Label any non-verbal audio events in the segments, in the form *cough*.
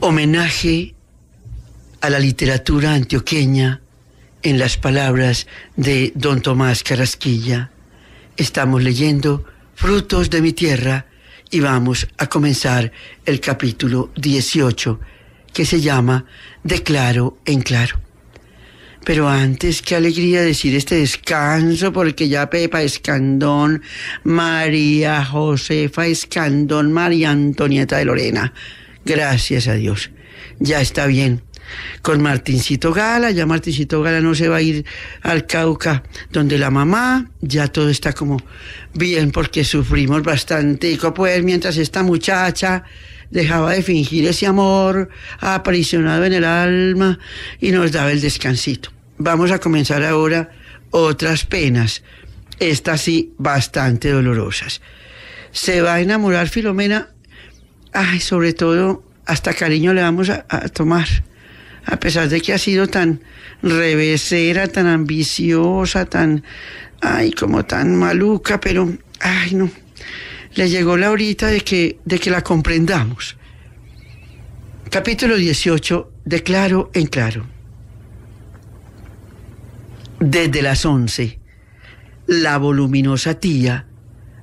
Homenaje a la literatura antioqueña en las palabras de don Tomás Carrasquilla. Estamos leyendo Frutos de mi tierra y vamos a comenzar el capítulo 18 que se llama De claro en claro. Pero antes, qué alegría decir este descanso, porque ya Pepa Escandón, María Josefa Escandón, María Antonieta de Lorena. Gracias a Dios. Ya está bien con Martincito Gala, ya Martincito Gala no se va a ir al Cauca donde la mamá, ya todo está como bien porque sufrimos bastante, y poder pues, mientras esta muchacha dejaba de fingir ese amor aprisionado en el alma y nos daba el descansito. Vamos a comenzar ahora otras penas, estas sí bastante dolorosas. Se va a enamorar Filomena, ay, sobre todo hasta cariño le vamos a, a tomar a pesar de que ha sido tan revesera, tan ambiciosa, tan, ay, como tan maluca, pero, ay, no, le llegó la horita de que, de que la comprendamos. Capítulo 18, de claro en claro. Desde las 11, la voluminosa tía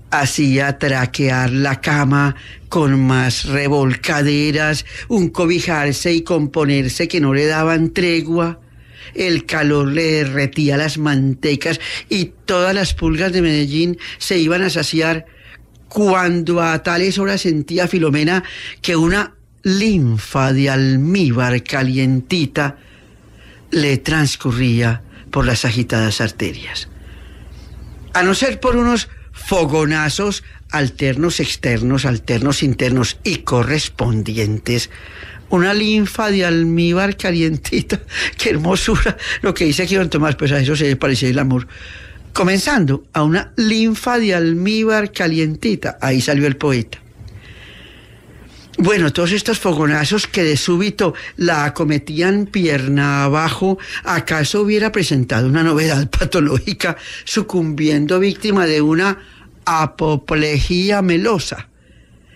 hacía traquear la cama con más revolcaderas, un cobijarse y componerse que no le daban tregua. El calor le derretía las mantecas y todas las pulgas de Medellín se iban a saciar cuando a tales horas sentía Filomena que una linfa de almíbar calientita le transcurría por las agitadas arterias. A no ser por unos fogonazos alternos, externos, alternos, internos y correspondientes, una linfa de almíbar calientita, *laughs* qué hermosura, lo que dice aquí don Tomás, pues a eso se le parece el amor comenzando a una linfa de almíbar calientita. Ahí salió el poeta. Bueno, todos estos fogonazos que de súbito la acometían pierna abajo, acaso hubiera presentado una novedad *laughs* patológica, sucumbiendo víctima de una apoplejía melosa.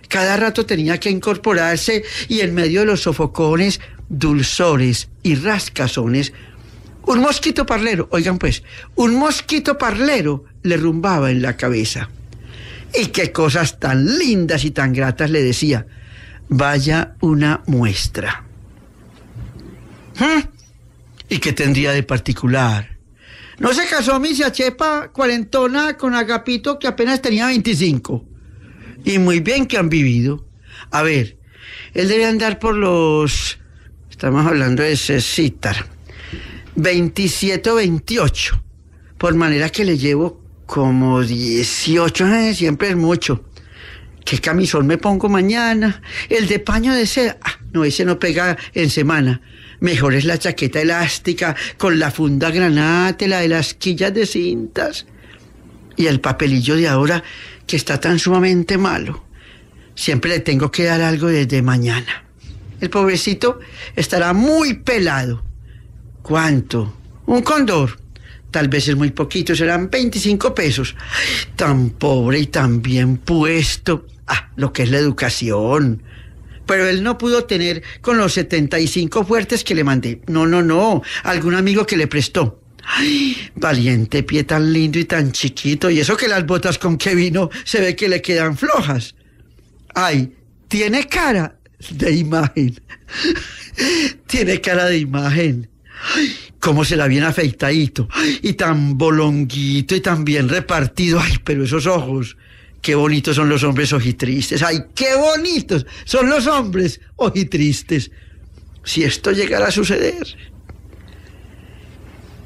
Cada rato tenía que incorporarse y en medio de los sofocones, dulzores y rascazones un mosquito parlero, oigan pues, un mosquito parlero le rumbaba en la cabeza. Y qué cosas tan lindas y tan gratas le decía. Vaya una muestra. ¿Eh? ¿Y qué tendría de particular? No se casó Misa Chepa cuarentona con Agapito que apenas tenía 25. Y muy bien que han vivido. A ver, él debe andar por los... Estamos hablando de ese 27 28. Por manera que le llevo como 18, eh, siempre es mucho. ¿Qué camisón me pongo mañana? El de paño de seda. Ah, no, ese no pega en semana. Mejor es la chaqueta elástica con la funda granate, la de las quillas de cintas. Y el papelillo de ahora que está tan sumamente malo. Siempre le tengo que dar algo desde mañana. El pobrecito estará muy pelado ¿Cuánto? Un condor Tal vez es muy poquito, serán 25 pesos. tan pobre y tan bien puesto. Ah, lo que es la educación. Pero él no pudo tener con los 75 fuertes que le mandé. No, no, no. Algún amigo que le prestó. valiente pie tan lindo y tan chiquito. Y eso que las botas con que vino se ve que le quedan flojas. Ay, tiene cara de imagen. *laughs* tiene cara de imagen. Como se la bien afeitadito? Y tan bolonguito y tan bien repartido. ¡Ay, pero esos ojos! Qué bonitos son los hombres ojitristes. ¡Ay, qué bonitos son los hombres ojitristes! Si esto llegara a suceder,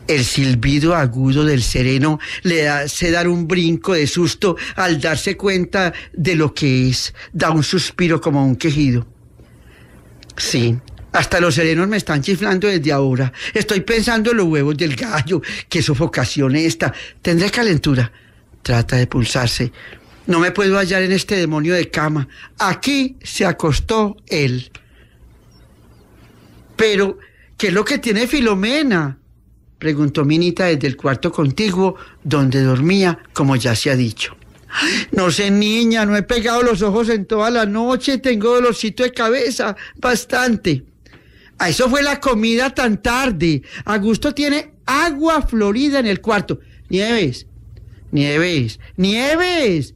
el silbido agudo del sereno le hace dar un brinco de susto al darse cuenta de lo que es. Da un suspiro como un quejido. Sí, hasta los serenos me están chiflando desde ahora. Estoy pensando en los huevos del gallo. Qué sofocación esta. Tendré calentura. Trata de pulsarse. No me puedo hallar en este demonio de cama. Aquí se acostó él. Pero, ¿qué es lo que tiene Filomena? preguntó Minita desde el cuarto contiguo, donde dormía, como ya se ha dicho. No sé, niña, no he pegado los ojos en toda la noche, tengo dolorcito de cabeza, bastante a ah, eso fue la comida tan tarde. Augusto tiene agua florida en el cuarto. Nieves, Nieves, Nieves.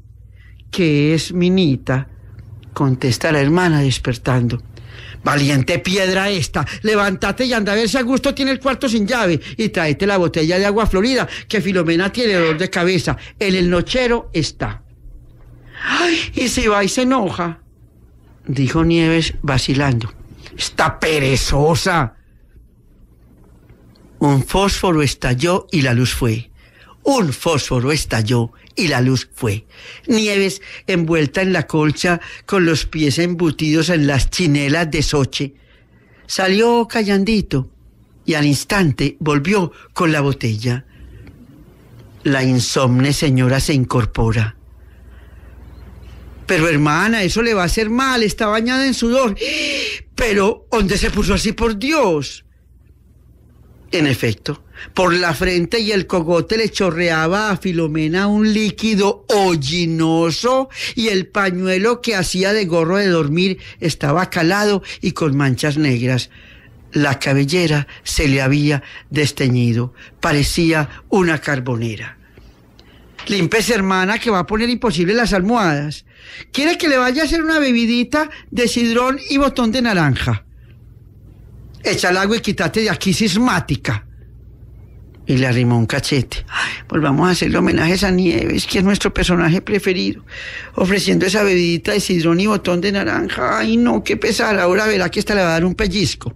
¿Qué es, Minita? Contesta la hermana despertando. Valiente piedra esta, levántate y anda a ver si Augusto tiene el cuarto sin llave y tráete la botella de agua florida que Filomena tiene dolor de cabeza. En el nochero está. Ay, y si va y se enoja, dijo Nieves vacilando está perezosa. Un fósforo estalló y la luz fue. Un fósforo estalló y la luz fue. Nieves envuelta en la colcha con los pies embutidos en las chinelas de Soche. Salió callandito y al instante volvió con la botella. La insomne señora se incorpora. Pero hermana, eso le va a hacer mal, está bañada en sudor. Pero, ¿dónde se puso así por Dios? En efecto, por la frente y el cogote le chorreaba a Filomena un líquido hollinoso y el pañuelo que hacía de gorro de dormir estaba calado y con manchas negras. La cabellera se le había desteñido, parecía una carbonera. Límpese, hermana, que va a poner imposible las almohadas quiere que le vaya a hacer una bebidita de sidrón y botón de naranja. Echa el agua y quítate de aquí sismática. Y le arrimó un cachete. Ay, volvamos a hacerle homenaje a Nieves, que es nuestro personaje preferido, ofreciendo esa bebidita de sidrón y botón de naranja. Ay, no, qué pesar. Ahora verá que esta le va a dar un pellizco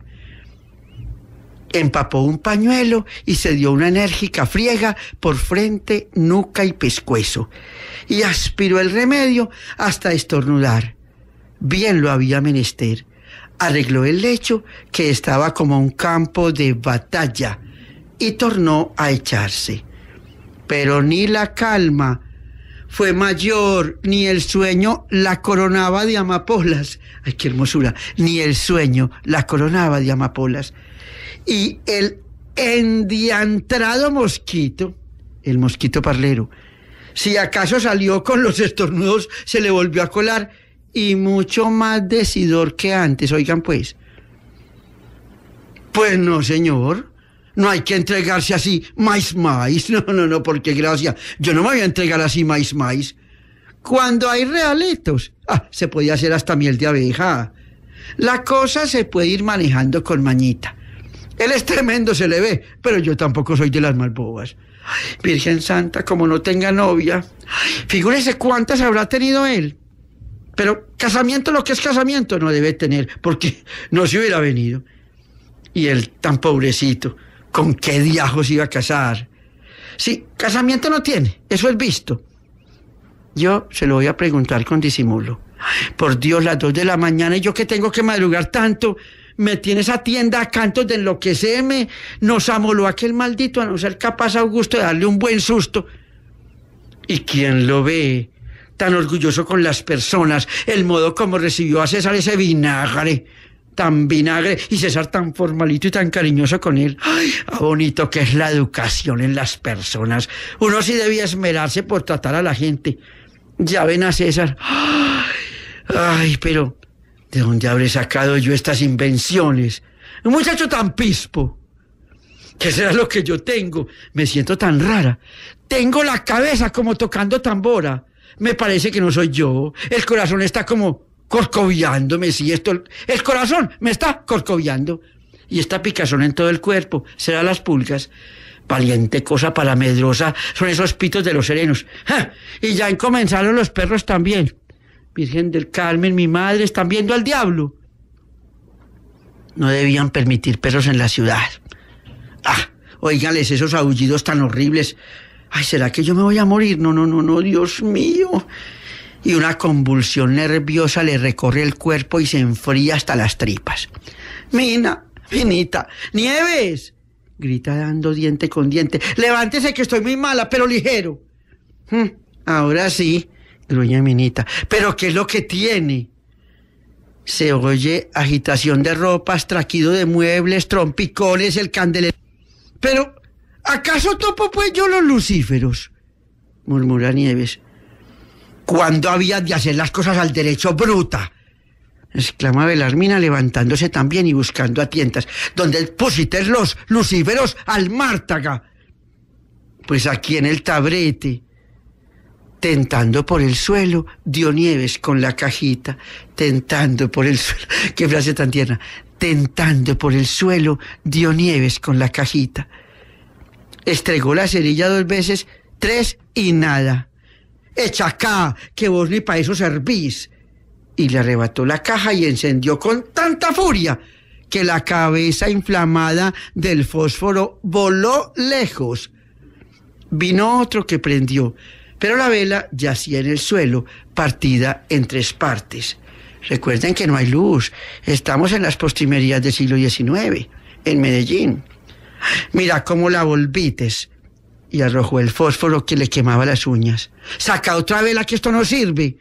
empapó un pañuelo y se dio una enérgica friega por frente, nuca y pescuezo, y aspiró el remedio hasta estornudar. Bien lo había menester. Arregló el lecho, que estaba como un campo de batalla, y tornó a echarse. Pero ni la calma, fue mayor, ni el sueño la coronaba de amapolas. Ay, qué hermosura, ni el sueño la coronaba de amapolas. Y el endiantrado mosquito, el mosquito parlero, si acaso salió con los estornudos, se le volvió a colar y mucho más decidor que antes, oigan pues. Pues no, señor. No hay que entregarse así, mais, mais. *laughs* No, no, no, porque gracias. Yo no me voy a entregar así, mais, mais. Cuando hay realitos, ah, se podía hacer hasta miel de abeja. La cosa se puede ir manejando con mañita. Él es tremendo, se le ve, pero yo tampoco soy de las más Virgen Santa, como no tenga novia. figúrese cuántas habrá tenido él. Pero casamiento, lo que es casamiento, no debe tener, porque no se hubiera venido. Y él tan pobrecito, ¿con qué diajos iba a casar? Sí, casamiento no tiene, eso es visto. Yo se lo voy a preguntar con disimulo. por Dios, las dos de la mañana, ¿y yo que tengo que madrugar tanto? Me tiene esa tienda a cantos de enloquecerme, nos amoló aquel maldito a no ser capaz Augusto de darle un buen susto. ¿Y quién lo ve? Tan orgulloso con las personas, el modo como recibió a César ese vinagre, tan vinagre, y César tan formalito y tan cariñoso con él. ¡Ay, ah, bonito que es la educación en las personas! Uno sí debía esmerarse por tratar a la gente. Ya ven a César. ¡Ay, pero ¿De dónde habré sacado yo estas invenciones? Un muchacho tan pispo. ¿Qué será lo que yo tengo? Me siento tan rara. Tengo la cabeza como tocando tambora. Me parece que no soy yo. El corazón está como corcoviándome. si esto, el corazón me está corcoviando. Y esta picazón en todo el cuerpo. Será las pulgas. Valiente cosa para medrosa. Son esos pitos de los serenos. Y ya comenzado los perros también. Virgen del Carmen, mi madre, están viendo al diablo. No debían permitir perros en la ciudad. Ah, oíganles esos aullidos tan horribles. Ay, ¿será que yo me voy a morir? No, no, no, no, Dios mío. Y una convulsión nerviosa le recorre el cuerpo y se enfría hasta las tripas. Mina, Minita, Nieves, grita dando diente con diente. Levántese que estoy muy mala, pero ligero. Hm, ahora sí, Gruña Minita. Pero ¿qué es lo que tiene? Se oye agitación de ropas, traquido de muebles, trompicones, el candelero. Pero, ¿acaso topo pues yo los lucíferos? murmura Nieves. ¿Cuándo había de hacer las cosas al derecho, bruta? Exclama Belarmina levantándose también y buscando a tientas. ¿Dónde pusiste los lucíferos al mártaga? Pues aquí en el tabrete tentando por el suelo, dio nieves con la cajita, tentando por el suelo, *laughs* qué frase tan tierna, tentando por el suelo, dio nieves con la cajita. Estregó la cerilla dos veces, tres y nada. Echa acá, que vos ni para eso servís. Y le arrebató la caja y encendió con tanta furia que la cabeza inflamada del fósforo voló lejos. Vino otro que prendió pero la vela yacía en el suelo, partida en tres partes. Recuerden que no hay luz. Estamos en las postrimerías del siglo XIX, en Medellín. Mira cómo la volvites. Y arrojó el fósforo que le quemaba las uñas. Saca otra vela que esto no sirve.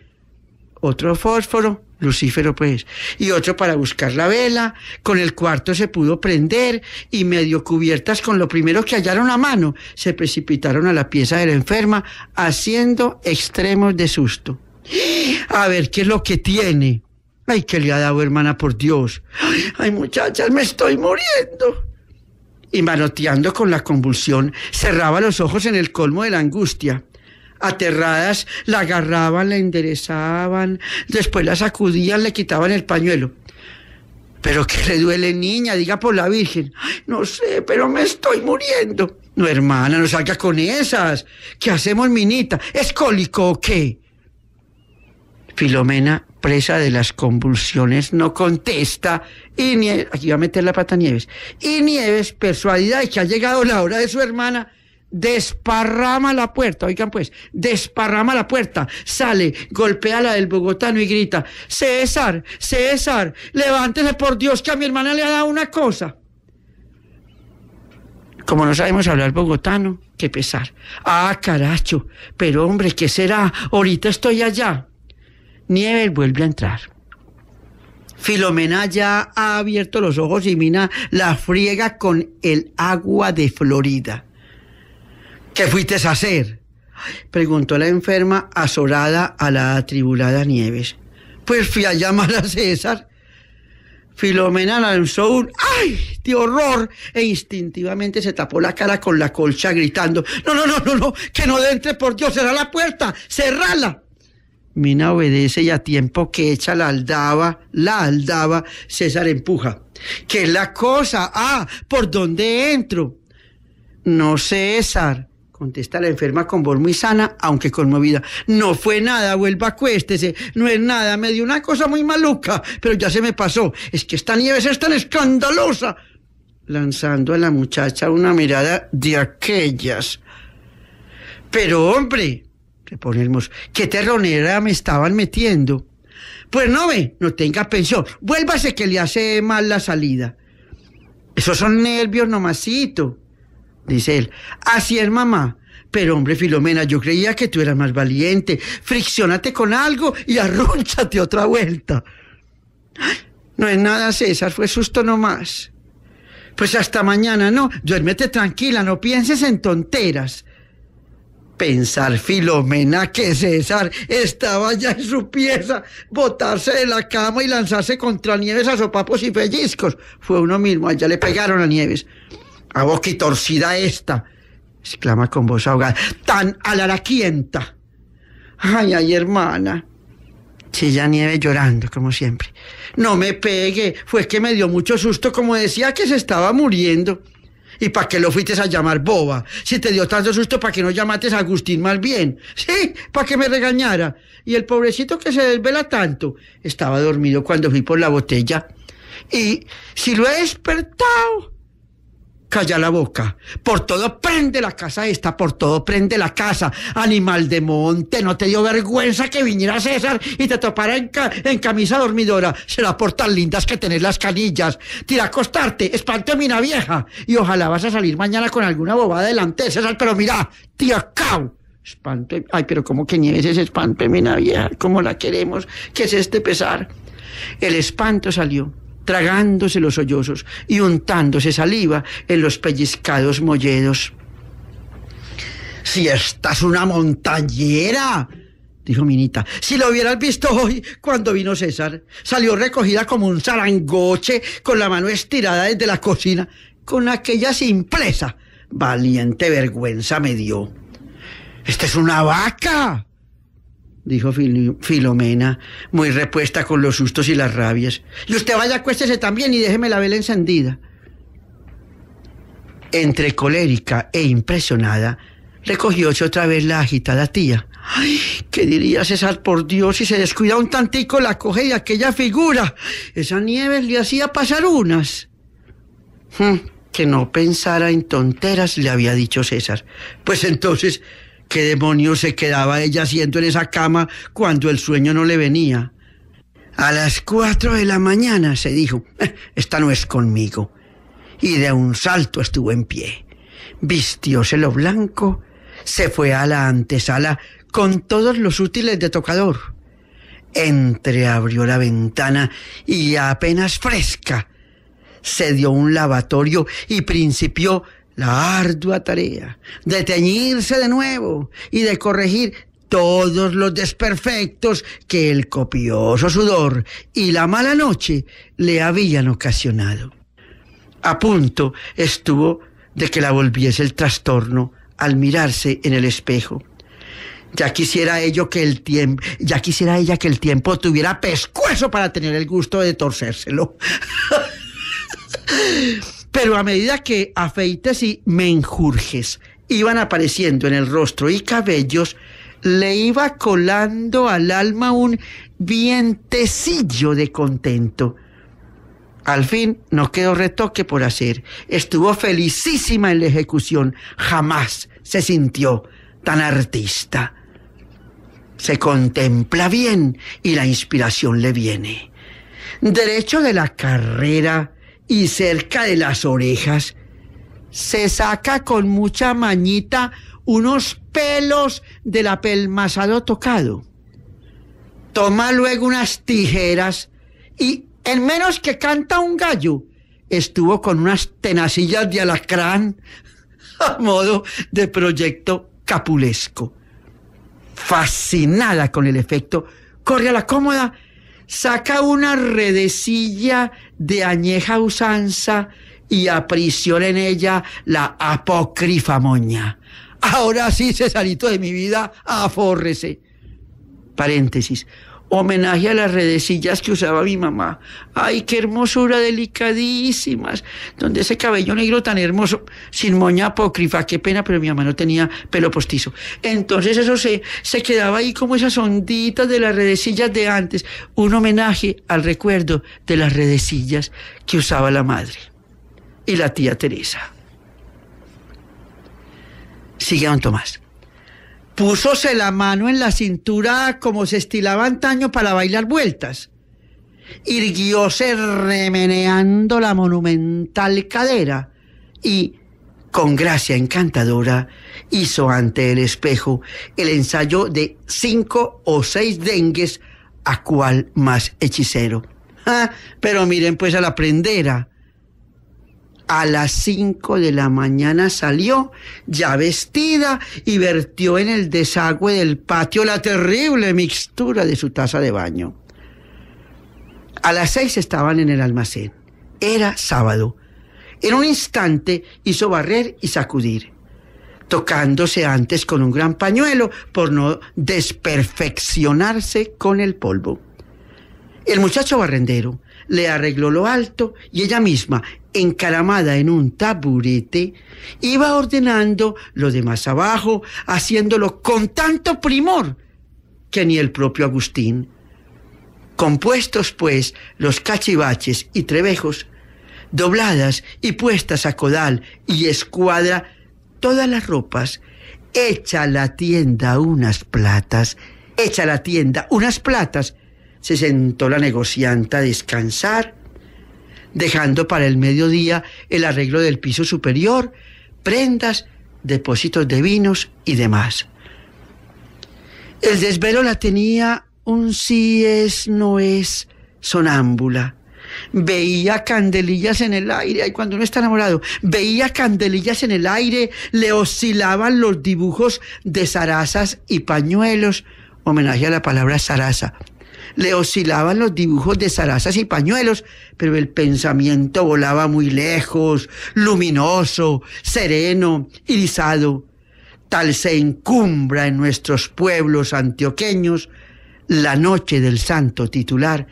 Otro fósforo Lucífero, pues, y otro para buscar la vela, con el cuarto se pudo prender y medio cubiertas con lo primero que hallaron a mano, se precipitaron a la pieza de la enferma, haciendo extremos de susto. A ver qué es lo que tiene. Ay, que le ha dado, hermana, por Dios. Ay, muchachas, me estoy muriendo. Y manoteando con la convulsión, cerraba los ojos en el colmo de la angustia aterradas, la agarraban, la enderezaban, después la sacudían, le quitaban el pañuelo. Pero que le duele, niña, diga por la Virgen. No sé, pero me estoy muriendo. No, hermana, no salga con esas. ¿Qué hacemos, minita? ¿Es cólico o qué? Filomena, presa de las convulsiones, no contesta. Y aquí va a meter la pata Nieves. Y Nieves, persuadida de que ha llegado la hora de su hermana, desparrama la puerta, oigan pues, desparrama la puerta, sale, golpea la del bogotano y grita, César, César, levántese por Dios que a mi hermana le ha dado una cosa. Como no sabemos hablar bogotano, qué pesar. Ah, caracho, pero hombre, ¿qué será? Ahorita estoy allá. nieve vuelve a entrar. Filomena ya ha abierto los ojos y mina la friega con el agua de Florida ¿Qué fuiste a hacer? Preguntó la enferma azorada a la atribulada Nieves. Pues fui a llamar a César. Filomena lanzó un ¡ay! de horror e instintivamente se tapó la cara con la colcha gritando ¡No, no, no, no, no! ¡Que no entre, por Dios! ¡Cerra la puerta! ¡Cerrala! Mina obedece y a tiempo que echa la aldaba, la aldaba, César empuja. ¿Qué es la cosa? ¡Ah! ¿Por dónde entro? No, César, contesta la enferma con voz muy sana, aunque conmovida. No fue nada, vuelva, acuéstese, no es nada, me dio una cosa muy maluca, pero ya se me pasó. Es que esta nieve es tan escandalosa. Lanzando a la muchacha una mirada de aquellas. Pero hombre, repone el ¿qué terronera me estaban metiendo? Pues no ve, no tenga pensión, vuélvase que le hace mal la salida. Esos son nervios nomasito dice él. Así es, mamá. Pero hombre, Filomena, yo creía que tú eras más valiente. Friccionate con algo y *laughs* arrúnchate otra vuelta. no es nada, César, fue susto nomás. Pues hasta mañana, no. Duérmete tranquila, no pienses en tonteras. Pensar, Filomena, que César estaba ya en su pieza, botarse de la cama y lanzarse contra Nieves a sopapos y pellizcos. Fue uno mismo, allá le pegaron a Nieves a boca torcida esta, exclama con voz ahogada, tan alaraquienta. Ay, ay, hermana, chilla Nieve llorando, como siempre. No me pegue, fue que me dio mucho susto, como decía que se estaba muriendo. ¿Y para qué lo fuiste a llamar boba? Si te dio tanto susto, ¿para que no llamates a Agustín más bien? Sí, para que me regañara. Y el pobrecito que se desvela tanto, estaba dormido cuando fui por la botella. Y si lo he despertado, calla la boca. Por todo prende la casa esta, por todo prende la casa. Animal de monte, no te dio vergüenza que viniera César y te topara en, camisa dormidora. Será por tan lindas que tenés las canillas. Tira a acostarte, espanto a mina vieja. Y ojalá vas a salir mañana con alguna bobada delante de César, pero mira, tía cau. Espanto, ay, pero como que nieves ese espanto, mina vieja, como la queremos, que es este pesar. El espanto salió tragándose los sollozos y untándose saliva en los pellizcados molledos. Si estás una montañera, dijo Minita. Si lo hubieras visto hoy cuando vino César, salió recogida como un zarangoche con la mano estirada desde la cocina, con aquella simpleza. Valiente vergüenza me dio. Esta es una vaca, dijo Filomena, muy repuesta con los sustos y las rabias. Y usted vaya, acuéstese también y déjeme la vela encendida. Entre colérica e impresionada, recogióse otra vez la agitada tía. Ay, ¿qué diría César por Dios si se descuida un tantico la coge y aquella figura? Esa nieve le hacía pasar unas. Hmm, que no pensara en tonteras, le había dicho César. Pues entonces qué demonios se quedaba ella haciendo en esa cama cuando el sueño no le venía. A las cuatro de la mañana se dijo, *laughs* esta no es conmigo. Y de un salto estuvo en pie. Vistióse lo blanco, se fue a la antesala con todos los útiles de tocador. Entreabrió la ventana y apenas fresca se dio un lavatorio y principió la ardua tarea de teñirse de nuevo y de corregir todos los desperfectos que el copioso sudor y la mala noche le habían ocasionado. A punto estuvo de que la volviese el trastorno al mirarse en el espejo. Ya quisiera, ello que el ya quisiera ella que el tiempo tuviera pescuezo para tener el gusto de torcérselo. *laughs* Pero a medida que afeites y menjurjes iban apareciendo en el rostro y cabellos, le iba colando al alma un vientecillo de contento. Al fin no quedó retoque por hacer. Estuvo felicísima en la ejecución. Jamás se sintió tan artista. Se contempla bien y la inspiración le viene. Derecho de la carrera y cerca de las orejas, se saca con mucha mañita unos pelos del apelmazado tocado. Toma luego unas tijeras y en menos que canta un gallo, estuvo con unas tenacillas de alacrán *laughs* a modo de proyecto capulesco. Fascinada con el efecto, corre a la cómoda saca una redecilla de añeja usanza y aprisiona en ella la apócrifa moña. Ahora sí, Cesarito de mi vida, afórrese. Paréntesis homenaje a las redecillas que usaba mi mamá. Ay, qué hermosura, delicadísimas. Donde ese cabello negro tan hermoso, sin moña apócrifa, qué pena, pero mi mamá no tenía pelo postizo. Entonces eso se, se quedaba ahí como esas onditas de las redecillas de antes, un homenaje al recuerdo de las redecillas que usaba la madre y la tía Teresa. Sigue don Tomás. Púsose la mano en la cintura como se estilaba antaño para bailar vueltas. Irguióse remeneando la monumental cadera y, con gracia encantadora, hizo ante el espejo el ensayo de cinco o seis dengues a cual más hechicero. Ah, pero miren pues a la prendera a las 5 de la mañana salió, ya vestida, y vertió en el desagüe del patio la terrible mixtura de su taza de baño. A las 6 estaban en el almacén. Era sábado. En un instante hizo barrer y sacudir, tocándose antes con un gran pañuelo por no desperfeccionarse con el polvo. El muchacho barrendero, le arregló lo alto y ella misma, encaramada en un taburete, iba ordenando lo de más abajo, haciéndolo con tanto primor que ni el propio Agustín. Compuestos, pues, los cachivaches y trebejos, dobladas y puestas a codal y escuadra, todas las ropas, echa la tienda unas platas, echa la tienda unas platas, se sentó la negocianta a descansar, dejando para el mediodía el arreglo del piso superior, prendas, depósitos de vinos y demás. El desvelo la tenía un si es, no es, sonámbula. Veía candelillas en el aire, y cuando uno está enamorado, veía candelillas en el aire, le oscilaban los dibujos de zarazas y pañuelos, homenaje a la palabra zaraza, le oscilaban los dibujos de zarazas y pañuelos, pero el pensamiento volaba muy lejos, luminoso, sereno, irisado. Tal se encumbra en nuestros pueblos antioqueños la noche del santo titular,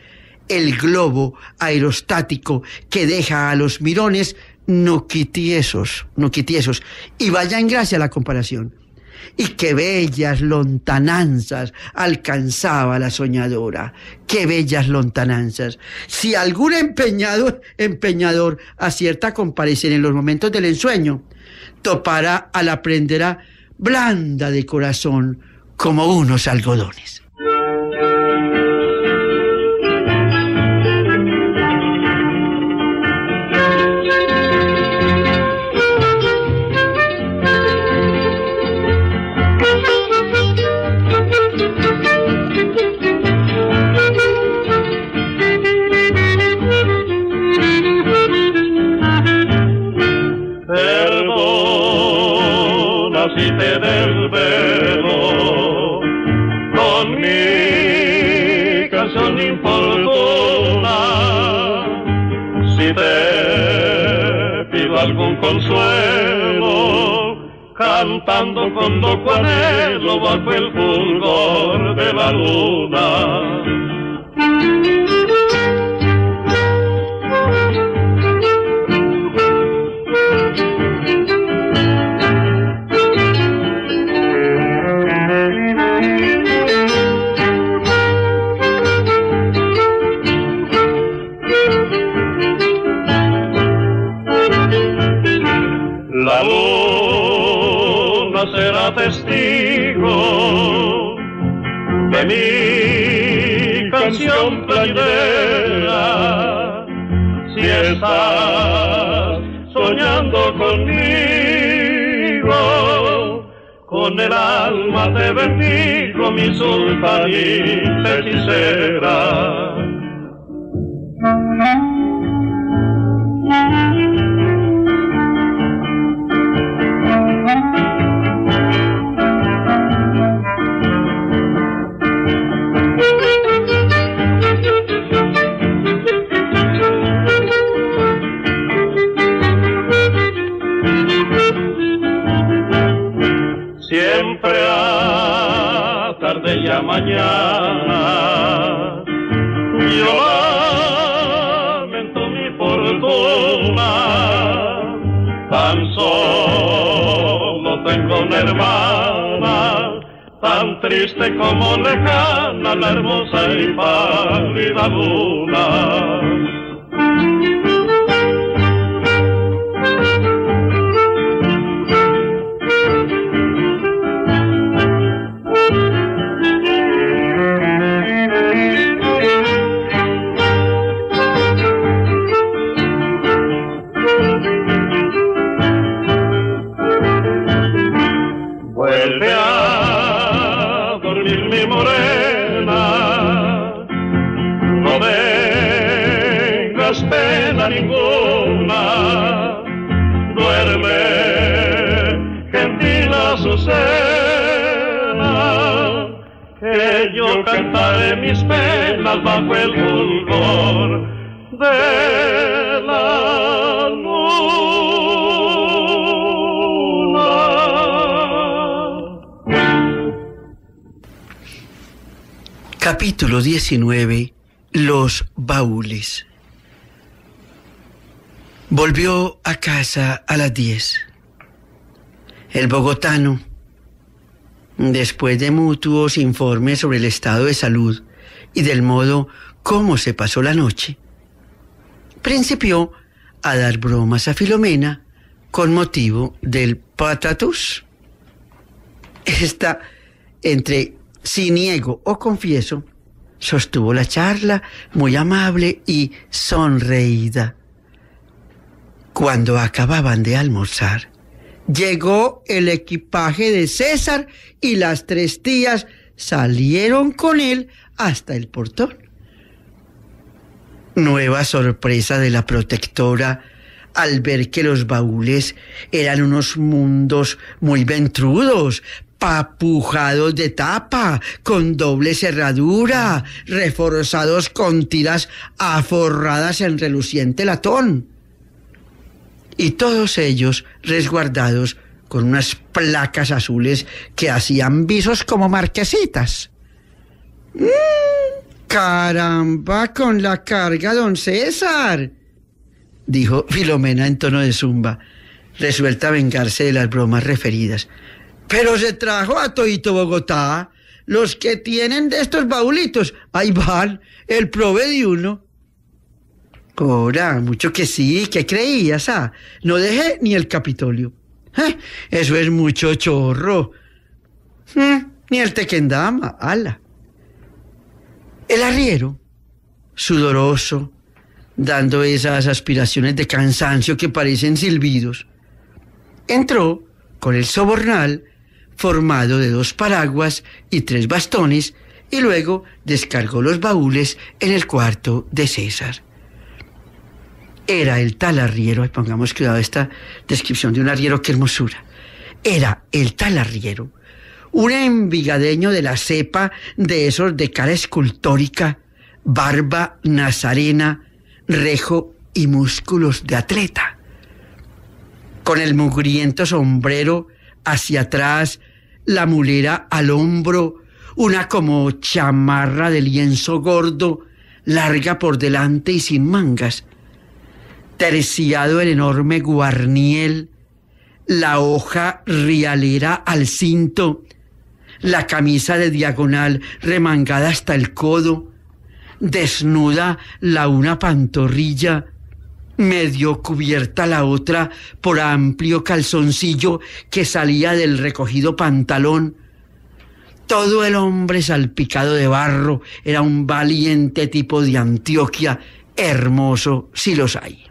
el globo aerostático que deja a los mirones no quitiesos, Y vaya en gracia la comparación y qué bellas lontananzas alcanzaba la soñadora, qué bellas lontananzas. Si algún empeñado, empeñador acierta comparecer en los momentos del ensueño, topará a la prendera blanda de corazón como unos algodones. cantando con loco bajo el fulgor de la luna. Sol y te mi morena, no vengas pena ninguna, duerme, gentil azucena, que yo cantaré mis penas bajo el fulgor de Capítulo 19. Los baúles. Volvió a casa a las 10. El bogotano, después de mutuos informes sobre el estado de salud y del modo cómo se pasó la noche, principió a dar bromas a Filomena con motivo del patatus Esta, entre si niego o confieso, sostuvo la charla muy amable y sonreída. Cuando acababan de almorzar, llegó el equipaje de César y las tres tías salieron con él hasta el portón. Nueva sorpresa de la protectora al ver que los baúles eran unos mundos muy ventrudos, papujados de tapa, con doble cerradura, reforzados con tiras aforradas en reluciente latón. Y todos ellos resguardados con unas placas azules que hacían visos como marquesitas. Mm, ¡Caramba con la carga, don César! dijo Filomena en tono de zumba, resuelta a vengarse de las bromas referidas pero se trajo a Toito Bogotá. Los que tienen de estos baulitos, ahí van, el prove de uno. Cora, mucho que sí, que creías, ah? No dejé ni el Capitolio. ¿Eh? Eso es mucho chorro. ¿Eh? Ni el Tequendama, ala. El arriero, sudoroso, dando esas aspiraciones de cansancio que parecen silbidos, entró con el sobornal formado de dos paraguas y tres bastones, y luego descargó los baúles en el cuarto de César. Era el tal arriero, pongamos cuidado esta descripción de un arriero, qué hermosura. Era el tal arriero, un envigadeño de la cepa de esos de cara escultórica, barba nazarena, rejo y músculos de atleta. Con el mugriento sombrero hacia atrás la mulera al hombro, una como chamarra de lienzo gordo, larga por delante y sin mangas. Terciado el enorme guarniel, la hoja rialera al cinto, la camisa de diagonal remangada hasta el codo, desnuda la una pantorrilla, medio cubierta la otra por amplio calzoncillo que salía del recogido pantalón. Todo el hombre salpicado de barro era un valiente tipo de Antioquia, hermoso si los hay.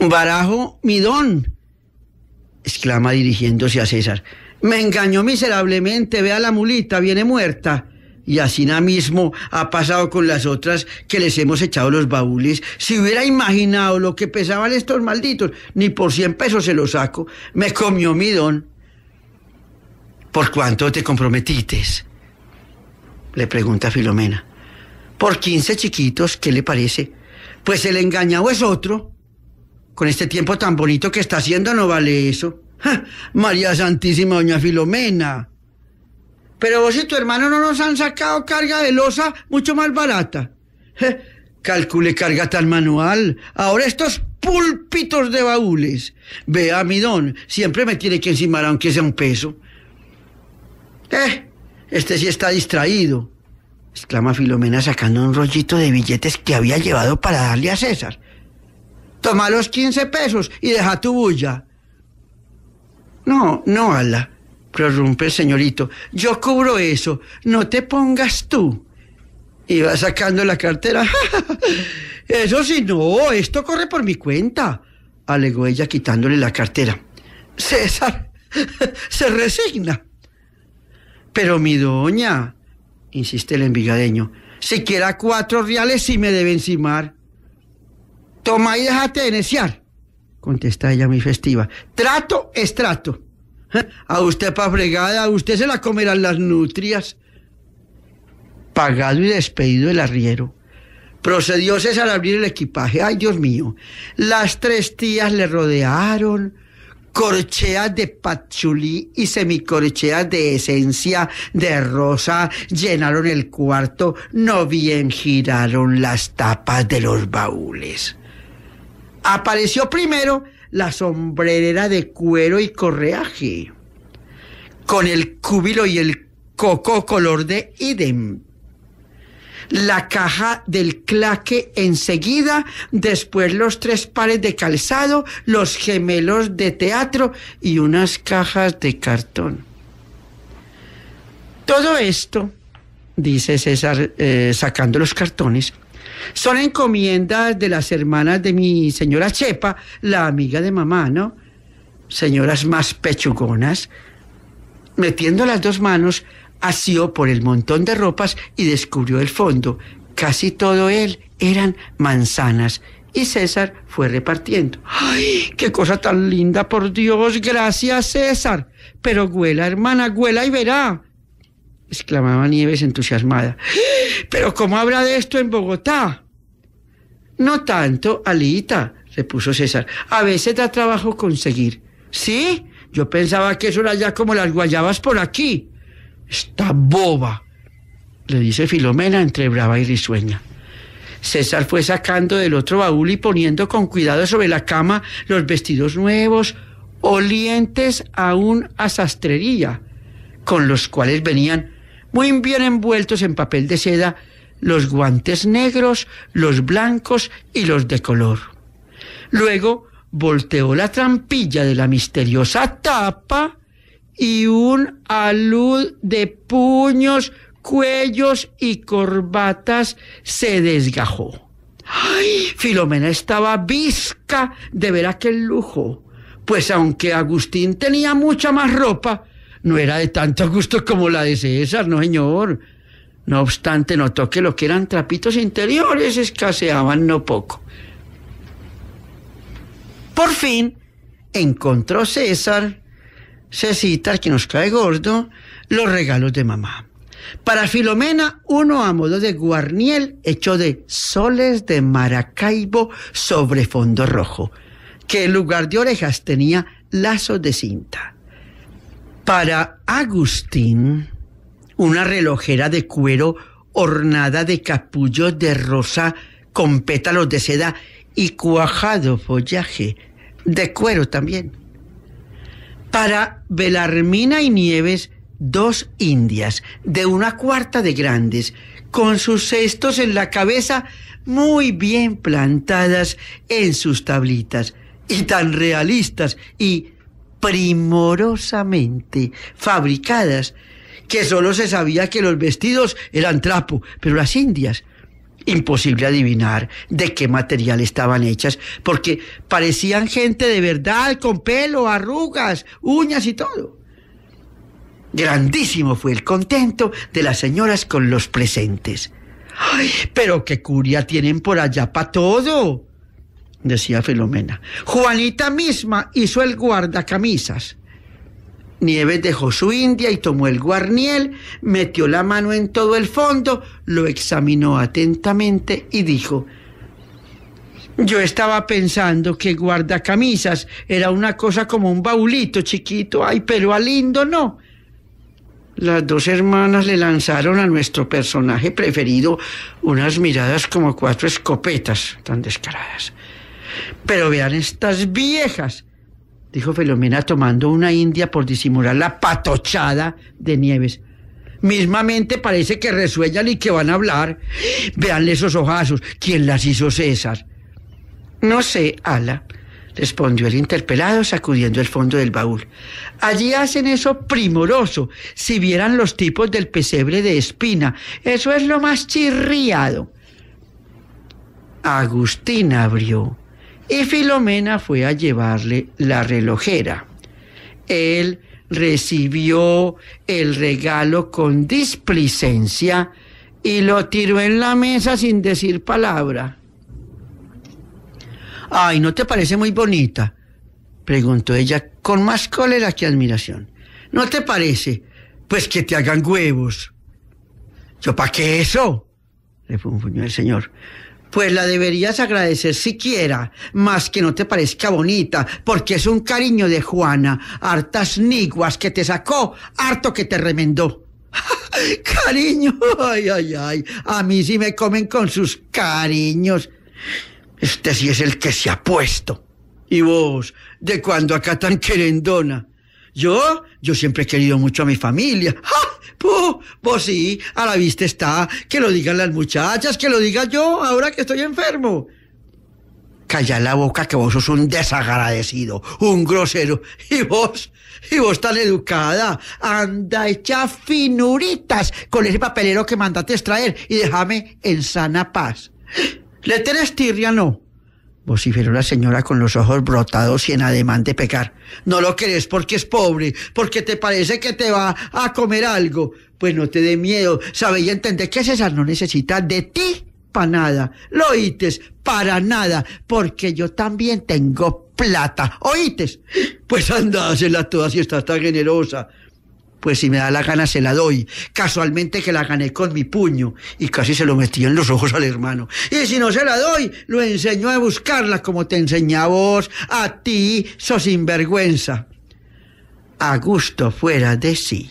Barajo, mi don, exclama dirigiéndose a César. Me engañó miserablemente, vea la mulita, viene muerta. Y así mismo ha pasado con las otras que les hemos echado los baúles. Si hubiera imaginado lo que pesaban estos malditos, ni por cien pesos se los saco. Me comió mi don. ¿Por cuánto te comprometites? Le pregunta Filomena. Por quince chiquitos, ¿qué le parece? Pues el engañado es otro. Con este tiempo tan bonito que está haciendo no vale eso. María Santísima, doña Filomena pero vos y tu hermano no nos han sacado carga de losa mucho más barata. calcule carga tan manual. Ahora estos púlpitos de baúles. Vea, mi don, siempre me tiene que encimar aunque sea un peso. Eh, este sí está distraído, exclama Filomena sacando un rollito de billetes que había llevado para darle a César. Toma los 15 pesos y deja tu bulla. No, no, Ala prorrumpe el señorito. Yo cubro eso, no te pongas tú. Y va sacando la cartera. *laughs* eso sí, no, esto corre por mi cuenta, alegó ella quitándole la cartera. César *laughs* se resigna. Pero mi doña, insiste el envigadeño, siquiera cuatro reales sí me debe encimar. Toma y déjate de neciar, contesta ella muy festiva. Trato es trato. A usted pa' fregada, a usted se la comerán las nutrias. Pagado y despedido el arriero. Procedió César a abrir el equipaje. Ay, Dios mío. Las tres tías le rodearon corcheas de pachulí y semicorcheas de esencia de rosa llenaron el cuarto, no bien giraron las tapas de los baúles. Apareció primero la sombrerera de cuero y correaje, con el cúbilo y el coco color de idem. La caja del claque enseguida, después los tres pares de calzado, los gemelos de teatro y unas cajas de cartón. Todo esto, dice César eh, sacando los cartones, son encomiendas de las hermanas de mi señora Chepa, la amiga de mamá, ¿no? Señoras más pechugonas. Metiendo las dos manos, asió por el montón de ropas y descubrió el fondo. Casi todo él eran manzanas y César fue repartiendo. ¡Ay, qué cosa tan linda, por Dios! Gracias, César. Pero huela, hermana, huela y verá. exclamaba Nieves entusiasmada. Pero ¿cómo habla de esto en Bogotá? No tanto, Alita, repuso César. A veces da trabajo conseguir. ¿Sí? Yo pensaba que eso era ya como las guayabas por aquí. Está boba, le dice Filomena entre brava y risueña. César fue sacando del otro baúl y poniendo con cuidado sobre la cama los vestidos nuevos, olientes a a sastrería, con los cuales venían muy bien envueltos en papel de seda los guantes negros, los blancos y los de color. Luego volteó la trampilla de la misteriosa tapa y un alud de puños, cuellos y corbatas se desgajó. ¡Ay! Filomena estaba visca de ver aquel lujo, pues aunque Agustín tenía mucha más ropa, no era de tanto gusto como la de César, no señor. No obstante, notó que lo que eran trapitos interiores escaseaban no poco. Por fin, encontró César, Cecita, que nos cae gordo, los regalos de mamá. Para Filomena, uno a modo de guarniel hecho de soles de Maracaibo sobre fondo rojo, que en lugar de orejas tenía lazos de cinta. Para Agustín, una relojera de cuero ornada de capullos de rosa con pétalos de seda y cuajado follaje, de cuero también. Para Belarmina y Nieves, dos indias de una cuarta de grandes, con sus cestos en la cabeza muy bien plantadas en sus tablitas, y tan realistas y primorosamente fabricadas, que solo se sabía que los vestidos eran trapo, pero las indias, imposible adivinar de qué material estaban hechas, porque parecían gente de verdad, con pelo, arrugas, uñas y todo. Grandísimo fue el contento de las señoras con los presentes. Ay, pero qué curia tienen por allá para todo decía Filomena. Juanita misma hizo el guardacamisas. Nieves dejó su india y tomó el guarniel, metió la mano en todo el fondo, lo examinó atentamente y dijo, yo estaba pensando que guardacamisas era una cosa como un baulito chiquito, ay, pero a lindo no. Las dos hermanas le lanzaron a nuestro personaje preferido unas miradas como cuatro escopetas tan descaradas. Pero vean estas viejas, dijo Filomena tomando una india por disimular la patochada de Nieves. Mismamente parece que resuellan y que van a hablar. Veanle esos ojazos. ¿Quién las hizo César? No sé, Ala, respondió el interpelado sacudiendo el fondo del baúl. Allí hacen eso primoroso. Si vieran los tipos del pesebre de espina, eso es lo más chirriado. Agustín abrió y Filomena fue a llevarle la relojera. Él recibió el regalo con displicencia y lo tiró en la mesa sin decir palabra. Ay, ¿no te parece muy bonita? preguntó ella con más cólera que admiración. ¿No te parece? Pues que te hagan huevos. ¿Yo para qué eso? refunfuñó el señor pues la deberías agradecer siquiera, más que no te parezca bonita, porque es un cariño de Juana, hartas niguas que te sacó, harto que te remendó. *laughs* Cariño, ay, ay, ay, a mí sí me comen con sus cariños. Este sí es el que se ha puesto. Y vos, de cuando acá tan querendona. Yo, yo siempre he querido mucho a mi familia. ¡Ja! ¡Puh! Vos sí, a la vista está. Que lo digan las muchachas, que lo diga yo ahora que estoy enfermo. Calla la boca que vos sos un desagradecido, un grosero. Y vos, y vos tan educada. Anda, hecha finuritas con ese papelero que mandaste extraer y déjame en sana paz. ¿Le tenés tirria no? vociferó la señora con los ojos brotados y en ademán de pecar. No lo crees porque es pobre, porque te parece que te va a comer algo. Pues no te dé miedo, sabe y entender que César no necesita de ti para nada. Lo oítes, para nada, porque yo también tengo plata. ¿Oítes? Pues andásela toda si estás tan generosa pues si me da la gana se la doy. Casualmente que la gané con mi puño y casi se lo metí en los ojos al hermano. Y si no se la doy, lo enseño a buscarla como te enseñabos a vos, a ti, sos sinvergüenza. A gusto fuera de sí.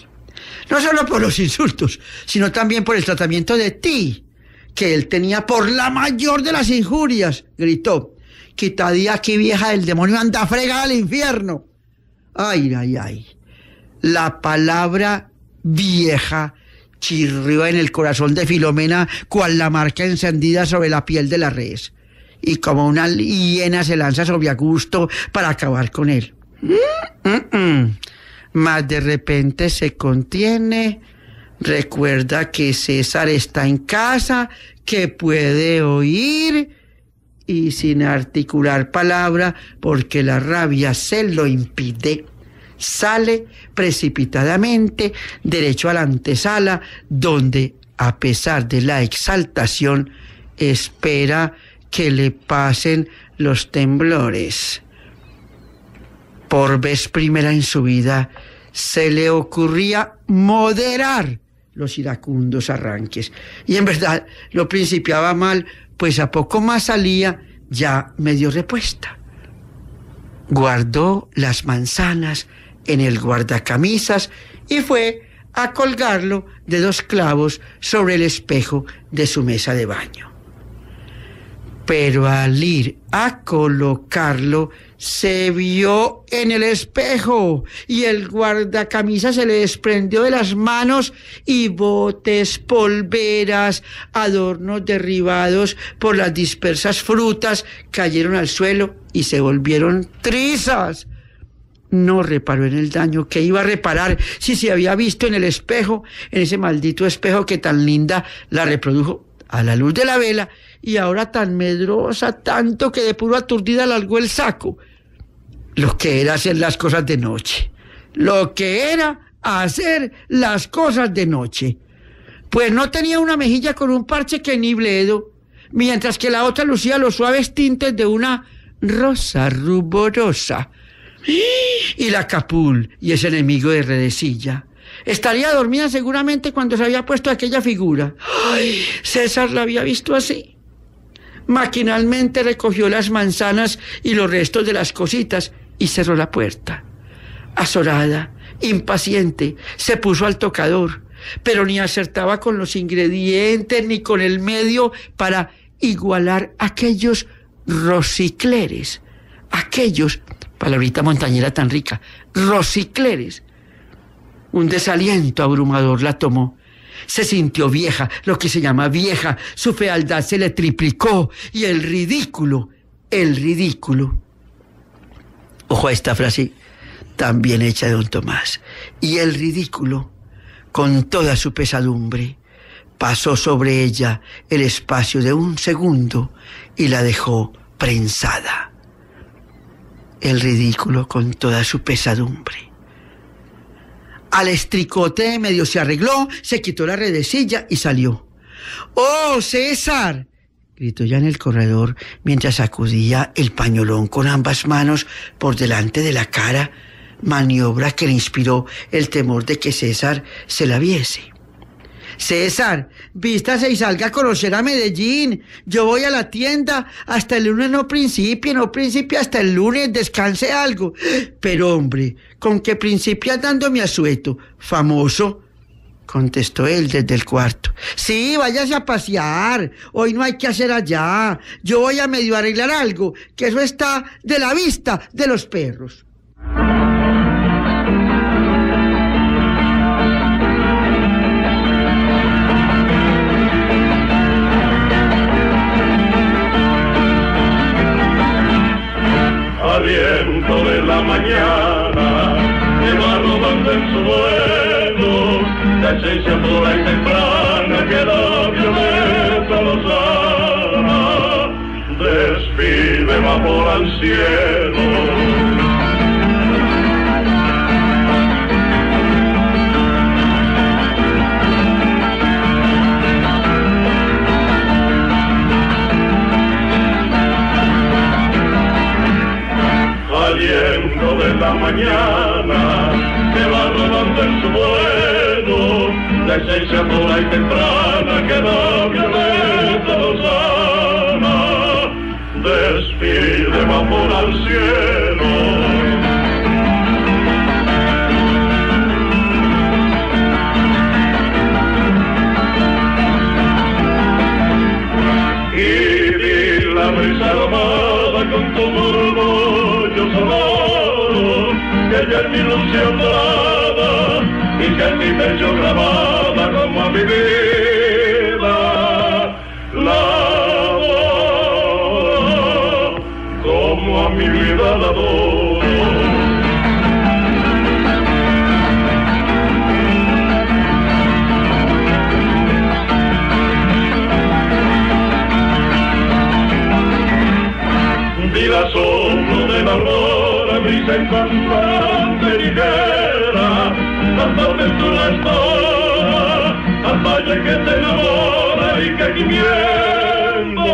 No solo por los insultos, sino también por el tratamiento de ti, que él tenía por la mayor de las injurias, gritó. Quitadía aquí, vieja el demonio, anda fregar al infierno. Ay, ay, ay la palabra vieja chirrió en el corazón de Filomena cual la marca encendida sobre la piel de la res. Y como una hiena se lanza sobre Augusto para acabar con él. Mm, mm, mm. Mas de repente se contiene, recuerda que César está en casa, que puede oír y sin articular palabra porque la rabia se lo impide sale precipitadamente derecho a la antesala, donde a pesar de la exaltación espera que le pasen los temblores. Por vez primera en su vida se le ocurría moderar los iracundos arranques. Y en verdad lo principiaba mal, pues a poco más salía ya medio repuesta. Guardó las manzanas en el guardacamisas y fue a colgarlo de dos clavos sobre el espejo de su mesa de baño. Pero al ir a colocarlo, se vio en el espejo y el guardacamisa se le desprendió de las manos y botes, polveras, adornos derribados por las dispersas frutas cayeron al suelo y se volvieron trizas no reparó en el daño que iba a reparar si se había visto en el espejo, en ese maldito espejo que tan linda la reprodujo a la luz de la vela y ahora tan medrosa, tanto que de puro aturdida largó el saco. Lo que era hacer las cosas de noche. Lo que era hacer las cosas de noche. Pues no tenía una mejilla con un parche que ni bledo, mientras que la otra lucía los suaves tintes de una rosa ruborosa. ¡Ah! Y la Capul, y ese enemigo de Redecilla. Estaría dormida seguramente cuando se había puesto aquella figura. ¡Ay! César la había visto así. Maquinalmente recogió las manzanas y los restos de las cositas y cerró la puerta. Azorada, impaciente, se puso al tocador, pero ni acertaba con los ingredientes ni con el medio para igualar aquellos rosicleres aquellos, palabrita montañera tan rica, rocicleres. Un desaliento abrumador la tomó. Se sintió vieja, lo que se llama vieja, su fealdad se le triplicó y el ridículo, el ridículo. Ojo a esta frase tan bien hecha de don Tomás. Y el ridículo, con toda su pesadumbre, pasó sobre ella el espacio de un segundo y la dejó prensada el ridículo con toda su pesadumbre. Al estricote medio se arregló, se quitó la redecilla y salió. ¡Oh, César! gritó ya en el corredor mientras sacudía el pañolón con ambas manos por delante de la cara, maniobra que le inspiró el temor de que César se la viese. César, vístase y salga a conocer a Medellín. Yo voy a la tienda. Hasta el lunes no principie, no principie hasta el lunes, descanse algo. Pero hombre, con qué principio dando mi asueto, famoso contestó él desde el cuarto. Sí, váyase a pasear. Hoy no hay que hacer allá. Yo voy a medio arreglar algo, que eso está de la vista de los perros. viento de la mañana que va rodando en su vuelo, la esencia pura y temprana que la violeta los ama, despide vapor al cielo. la mañana que va robando en su vuelo la esencia pura y temprana que la violeta nos ama. Despide vapor al cielo. y vi la brisa que ella en mi ilusión dorada y que en mi pecho grabada como a mi vida la adoro, como a mi vida la adoro. Vida solo de la se y cantante y ligera, tan tormentura la toda, al valle que te enamora y que gimiendo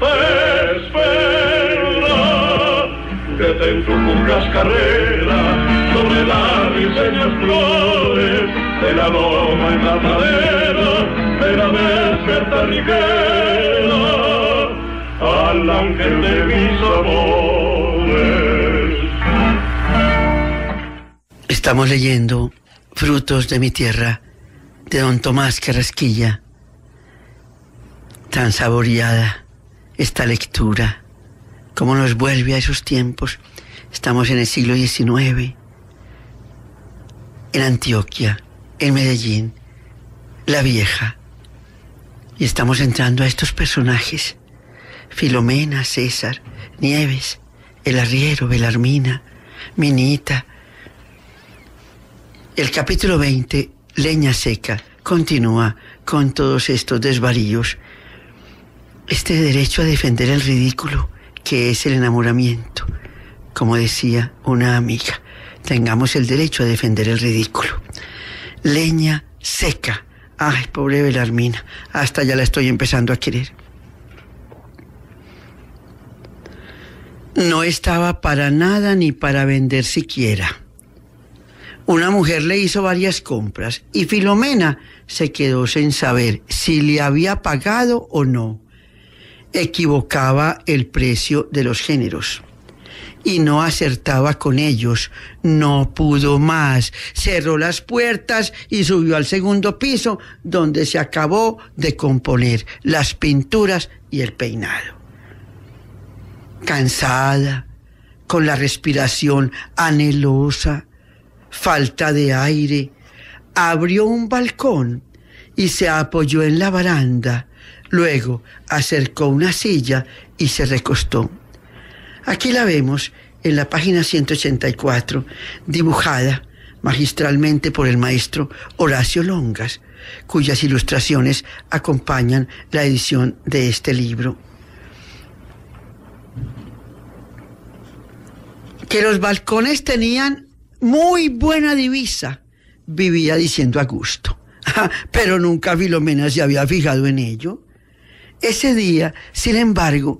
te espera, que te entupungas carrera sobre las diseñas flores de la loma en la madera, de la desperta ligera al ángel de mis amores. Estamos leyendo Frutos de mi tierra de don Tomás Carrasquilla. Tan saboreada esta lectura, como nos vuelve a esos tiempos. Estamos en el siglo XIX, en Antioquia, en Medellín, la vieja. Y estamos entrando a estos personajes. Filomena, César, Nieves, el arriero, Belarmina, Minita, el capítulo 20, Leña Seca, continúa con todos estos desvaríos. Este derecho a defender el ridículo, que es el enamoramiento, como decía una amiga, tengamos el derecho a defender el ridículo. Leña seca. Ay, pobre Belarmina, hasta ya la estoy empezando a querer. No estaba para nada ni para vender siquiera una mujer le hizo varias compras y Filomena se quedó sin saber si le había pagado o no. Equivocaba el precio de los géneros y no acertaba con ellos. No pudo más. Cerró las puertas y subió al segundo piso donde se acabó de componer las pinturas y el peinado. Cansada, con la respiración anhelosa, falta de aire, abrió un balcón y se apoyó en la baranda. Luego acercó una silla y se recostó. Aquí la vemos en la página 184, dibujada magistralmente por el maestro Horacio Longas, cuyas ilustraciones acompañan la edición de este libro. Que los balcones tenían muy buena divisa, vivía diciendo a gusto. *laughs* Ah, pero nunca Filomena se había fijado en ello. Ese día, sin embargo,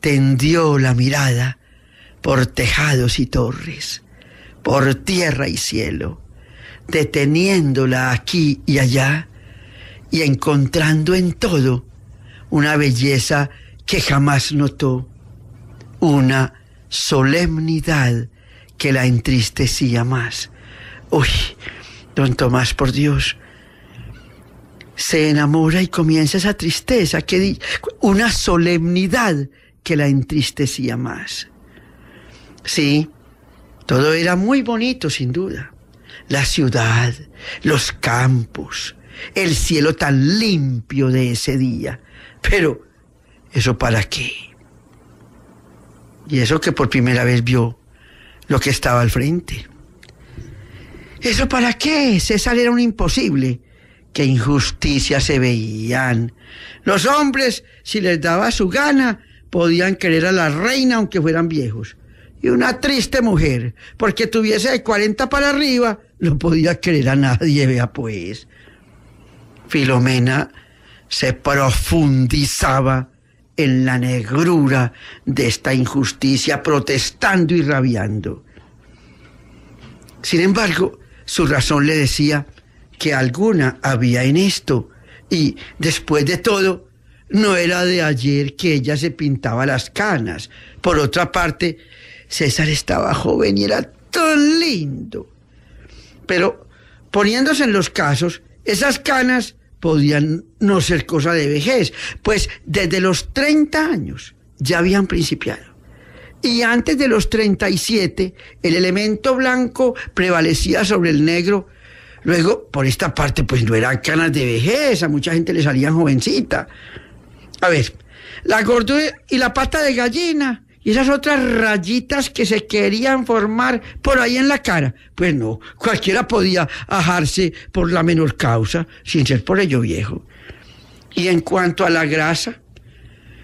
tendió la mirada por tejados y torres, por tierra y cielo, deteniéndola aquí y allá y encontrando en todo una belleza que jamás notó, una solemnidad que la entristecía más. Uy, don Tomás, por Dios, se enamora y comienza esa tristeza, que una solemnidad que la entristecía más. Sí, todo era muy bonito, sin duda. La ciudad, los campos, el cielo tan limpio de ese día. Pero, ¿eso para qué? Y eso que por primera vez vio lo que estaba al frente. ¿Eso para qué? César era un imposible. Qué injusticia se veían. Los hombres, si les daba su gana, podían querer a la reina aunque fueran viejos. Y una triste mujer, porque tuviese de 40 para arriba, no podía querer a nadie, vea pues. Filomena se profundizaba en la negrura de esta injusticia, protestando y rabiando. Sin embargo, su razón le decía que alguna había en esto, y después de todo, no era de ayer que ella se pintaba las canas. Por otra parte, César estaba joven y era tan lindo. Pero poniéndose en los casos, esas canas podían no ser cosa de vejez, pues desde los 30 años ya habían principiado. Y antes de los 37, el elemento blanco prevalecía sobre el negro. Luego, por esta parte, pues no eran canas de vejez, a mucha gente le salían jovencita. A ver, la gordura y la pasta de gallina y esas otras rayitas que se querían formar por ahí en la cara. Pues no, cualquiera podía ajarse por la menor causa, sin ser por ello viejo. Y en cuanto a la grasa,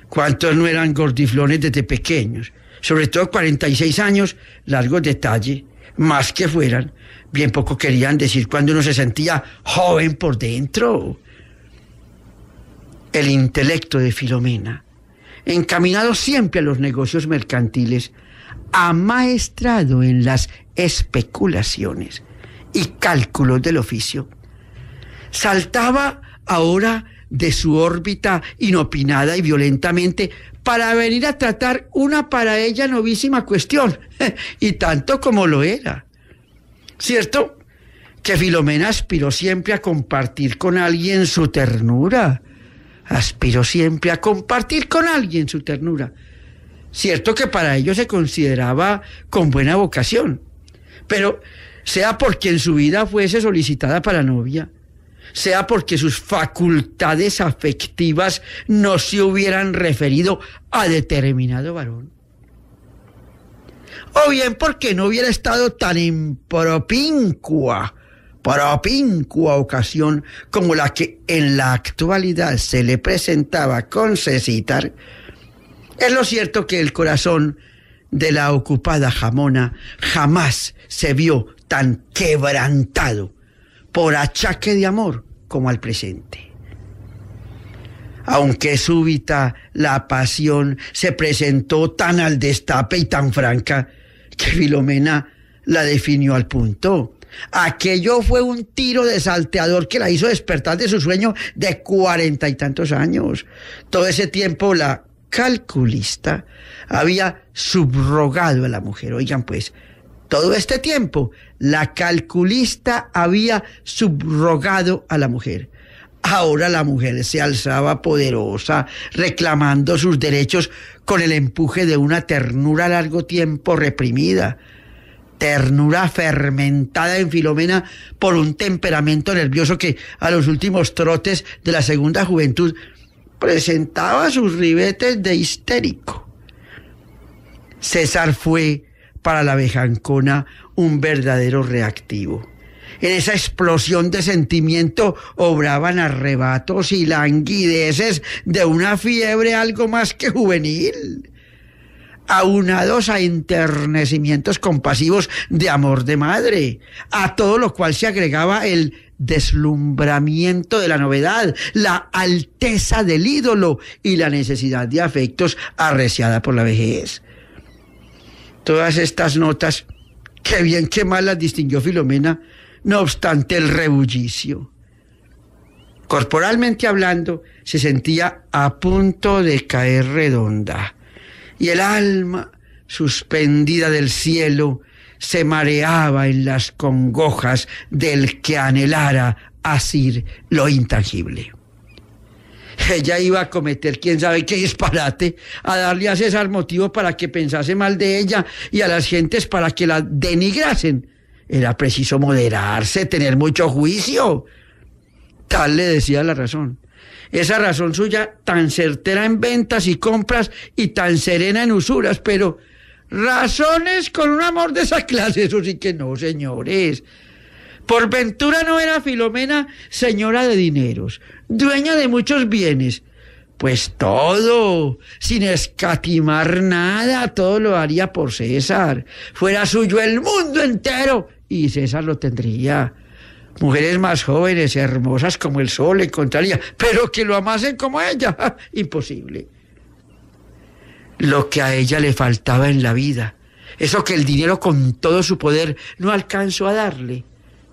¿cuántos no eran gordiflones desde pequeños? Sobre todo 46 años, largos detalle, más que fueran, bien poco querían decir cuando uno se sentía joven por dentro. El intelecto de Filomena encaminado siempre a los negocios mercantiles, amaestrado en las especulaciones y cálculos del oficio, saltaba ahora de su órbita inopinada y violentamente para venir a tratar una para ella novísima cuestión, *laughs* y tanto como lo era. ¿Cierto? Que Filomena aspiró siempre a compartir con alguien su ternura, aspiró siempre a compartir con alguien su ternura. Cierto que para ello se consideraba con buena vocación, pero sea porque en su vida fuese solicitada para novia, sea porque sus facultades afectivas no se hubieran referido a determinado varón, o bien porque no hubiera estado tan impropincua propincua ocasión como la que en la actualidad se le presentaba con Cecitar, es lo cierto que el corazón de la ocupada jamona jamás se vio tan quebrantado por achaque de amor como al presente aunque súbita la pasión se presentó tan al destape y tan franca que Filomena la definió al punto. Aquello fue un tiro de salteador que la hizo despertar de su sueño de cuarenta y tantos años. Todo ese tiempo la calculista había subrogado a la mujer. Oigan, pues, todo este tiempo la calculista había subrogado a la mujer. Ahora la mujer se alzaba poderosa, reclamando sus derechos con el empuje de una ternura largo tiempo reprimida ternura fermentada en Filomena por un temperamento nervioso que a los últimos trotes de la segunda juventud presentaba sus ribetes de histérico. César fue para la vejancona un verdadero reactivo. En esa explosión de sentimiento obraban arrebatos y languideces de una fiebre algo más que juvenil aunados a enternecimientos compasivos de amor de madre, a todo lo cual se agregaba el deslumbramiento de la novedad, la alteza del ídolo y la necesidad de afectos arreciada por la vejez. Todas estas notas, que bien que mal las distinguió Filomena, no obstante el rebullicio. Corporalmente hablando, se sentía a punto de caer redonda y el alma, suspendida del cielo, se mareaba en las congojas del que anhelara asir lo intangible. Ella iba a cometer quién sabe qué disparate, a darle a César motivo para que pensase mal de ella y a las gentes para que la denigrasen. Era preciso moderarse, tener mucho juicio. Tal le decía la razón esa razón suya tan certera en ventas y compras y tan serena en usuras, pero razones con un amor de esa clase, eso sí que no, señores. Por ventura no era Filomena señora de dineros, dueña de muchos bienes. Pues todo, sin escatimar nada, todo lo haría por César. Fuera suyo el mundo entero y César lo tendría mujeres más jóvenes, y hermosas como el sol, encontraría, pero que lo amasen como ella, *laughs* imposible. Lo que a ella le faltaba en la vida, eso que el dinero con todo su poder no alcanzó a darle,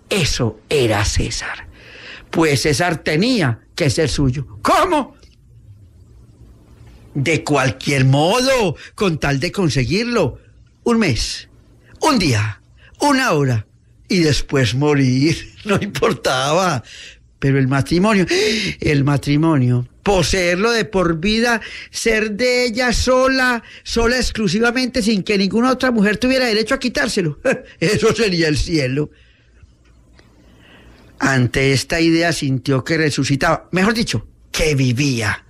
eso era César. Pues César tenía que ser suyo. ¿Cómo? De cualquier modo, con tal de conseguirlo. Un mes, un día, una hora y después morir. *laughs* no importaba. Pero el matrimonio, el matrimonio, poseerlo de por vida, ser de ella sola, sola exclusivamente, sin que ninguna otra mujer tuviera derecho a quitárselo, *laughs* eso sería el cielo. Ante esta idea sintió que resucitaba, mejor dicho, que vivía.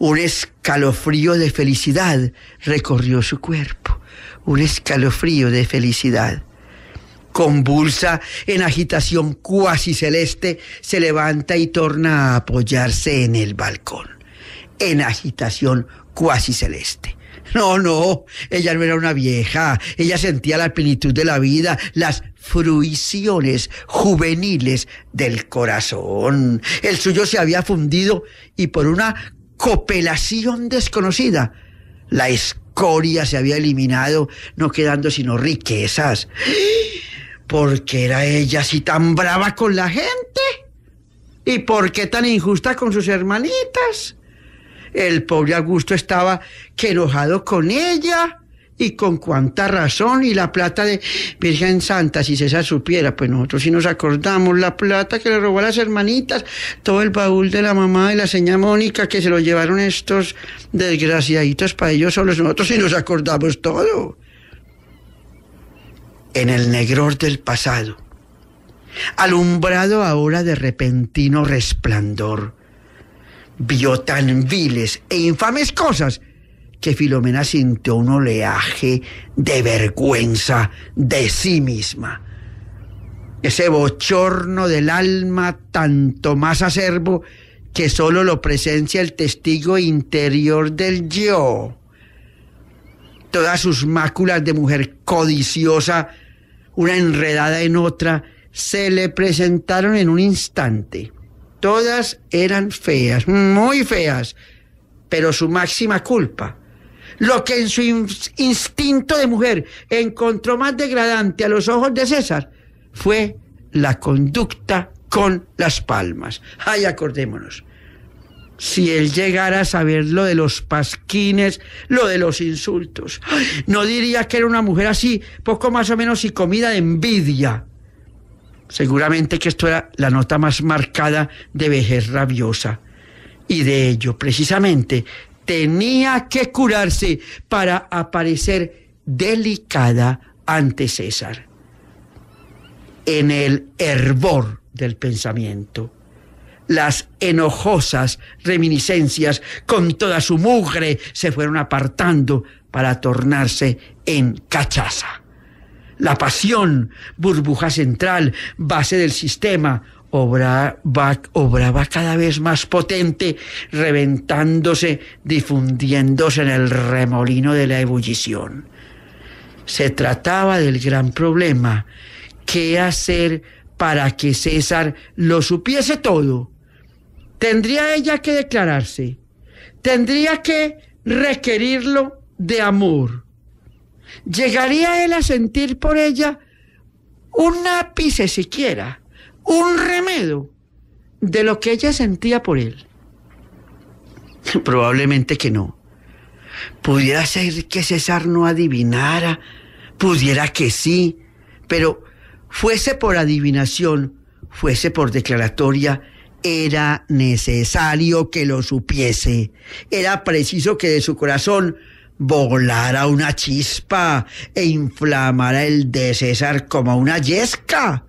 Un escalofrío de felicidad recorrió su cuerpo, un escalofrío de felicidad convulsa, en agitación cuasi celeste, se levanta y torna a apoyarse en el balcón, en agitación cuasi celeste. No, no, ella no era una vieja, ella sentía la plenitud de la vida, las fruiciones juveniles del corazón. El suyo se había fundido y por una copelación desconocida, la escoria se había eliminado, no quedando sino riquezas. ¿Por qué era ella así tan brava con la gente? ¿Y por qué tan injusta con sus hermanitas? El pobre Augusto estaba que enojado con ella y con cuánta razón y la plata de Virgen Santa, si César supiera, pues nosotros sí nos acordamos la plata que le robó a las hermanitas, todo el baúl de la mamá de la señora Mónica que se lo llevaron estos desgraciaditos para ellos solos, nosotros sí nos acordamos todo en el negror del pasado, alumbrado ahora de repentino resplandor, vio tan viles e infames cosas que Filomena sintió un oleaje de vergüenza de sí misma. Ese bochorno del alma tanto más acerbo que sólo lo presencia el testigo interior del yo. Todas sus máculas de mujer codiciosa una enredada en otra, se le presentaron en un instante. Todas eran feas, muy feas, pero su máxima culpa, lo que en su instinto de mujer encontró más degradante a los ojos de César, fue la conducta con las palmas. Ay, acordémonos, si él llegara a saber lo de los pasquines, lo de los insultos. no diría que era una mujer así, poco más o menos y comida de envidia. Seguramente que esto era la nota más marcada de vejez rabiosa. Y de ello, precisamente, tenía que curarse para aparecer delicada ante César. En el hervor del pensamiento las enojosas reminiscencias con toda su mugre se fueron apartando para tornarse en cachaza. La pasión, burbuja central, base del sistema, obraba cada vez más potente, reventándose, difundiéndose en el remolino de la ebullición. Se trataba del gran problema, ¿qué hacer para que César lo supiese todo tendría ella que declararse, tendría que requerirlo de amor. ¿Llegaría él a sentir por ella un ápice siquiera, un remedio de lo que ella sentía por él? *laughs* Probablemente que no. Pudiera ser que César no adivinara, pudiera que sí, pero fuese por adivinación, fuese por declaratoria, era necesario que lo supiese. Era preciso que de su corazón volara una chispa e inflamara el de César como una yesca.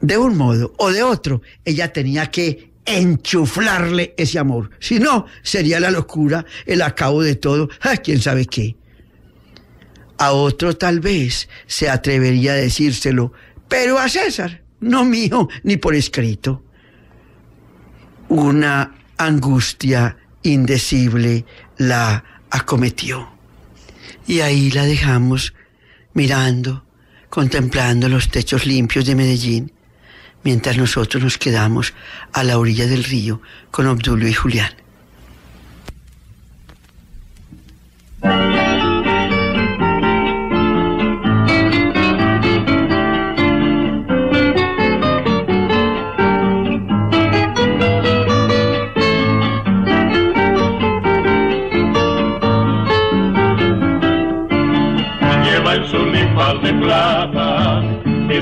De un modo o de otro, ella tenía que enchuflarle ese amor. Si no, sería la locura, el acabo de todo, quién sabe qué. A otro tal vez se atrevería a decírselo, pero a César, no mío, ni por escrito una angustia indecible la acometió. Y ahí la dejamos mirando, contemplando los techos limpios de Medellín, mientras nosotros nos quedamos a la orilla del río con Obdulio y Julián.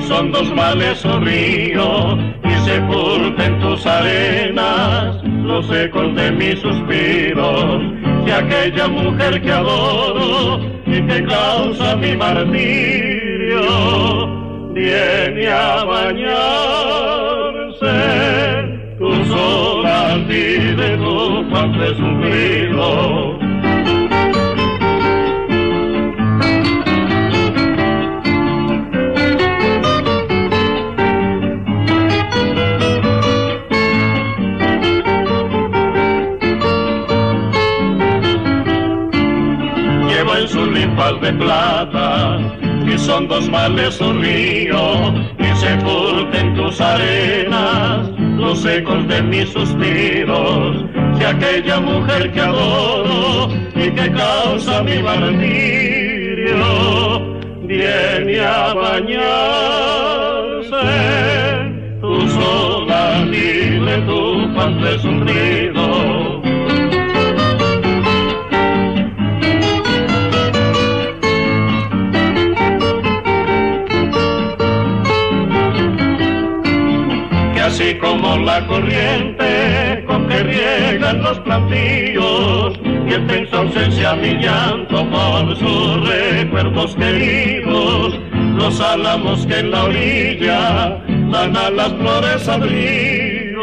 son dos males, o oh río, y sepulta tus arenas los ecos de mis suspiros. y aquella mujer que adoro y que causa mi martirio viene a bañarse, tus horas y de tu pan limpal de plata, y son dos males un río, que sepulten tus arenas, los ecos de mis suspiros, de aquella mujer que adoro y que causa mi martirio, viene a bañarse tu sola, dile tu pan de río como la corriente con que riegan los plantillos, y el tenso ausencia mi llanto por sus recuerdos queridos los álamos que en la orilla dan a las flores abrigo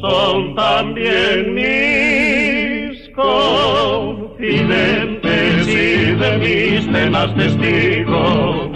son también mis confidentes y de mis temas testigos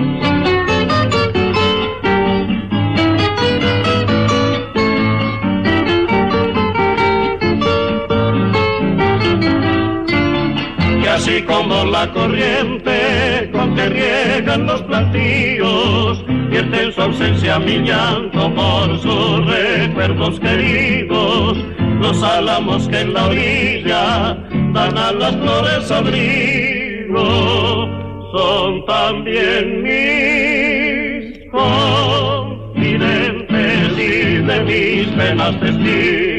Y como la corriente con que riegan los plantíos, vierte en su ausencia mi llanto por sus recuerdos queridos, los álamos que en la orilla dan a las flores abrigo, son también mis confidentes y de mis penas testigos.